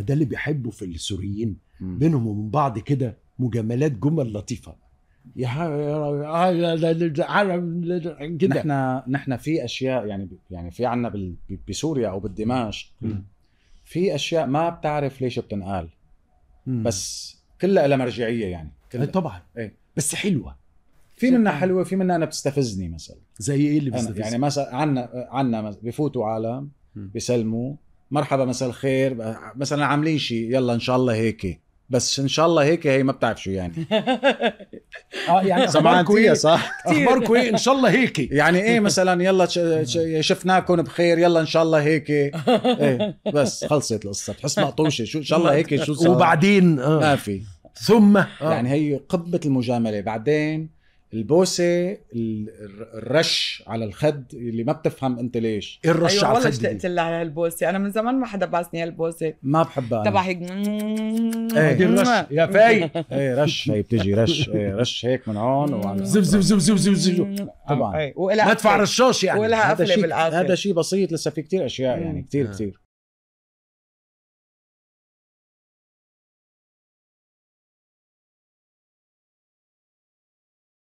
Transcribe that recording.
فده اللي بيحبه في السوريين بينهم وبين بعض كده مجاملات جمل لطيفه يا كده نحن نحن في اشياء يعني يعني في عنا بسوريا او بالدمشق في اشياء ما بتعرف ليش بتنقال بس كلها لها مرجعيه يعني كلها. إيه، طبعا ايه بس حلوه في منها حلوه في منها انا بتستفزني مثلا زي ايه اللي بيستفزني يعني مثلا عنا عنا بفوتوا عالم بيسلموا مرحبا مساء الخير مثلا عاملين شيء يلا ان شاء الله هيك بس ان شاء الله هيك هي ما بتعرف شو يعني اه يعني سمعانكم ايه صح؟ اخباركم ايه ان شاء الله هيك يعني ايه مثلا يلا شفناكم بخير يلا ان شاء الله هيك ايه بس خلصت القصه بتحس مقطوشه شو ان شاء الله هيك شو صار وبعدين آه. ما في ثم آه. يعني هي قبه المجامله بعدين البوسه الرش على الخد اللي ما بتفهم انت ليش ايه الرش أيوة على الخد والله اشتقت لها البوسه انا من زمان ما حدا باسني هالبوسه ما بحبها تبع هيك إيه. يا فاي اي رش هي بتجي رش اي رش هيك من هون وعلى زب زب زب زب زب زب طبعا ما ادفع رشاش يعني ولها قفله بالاخر هذا شيء بسيط لسه في كتير اشياء يعني كتير كتير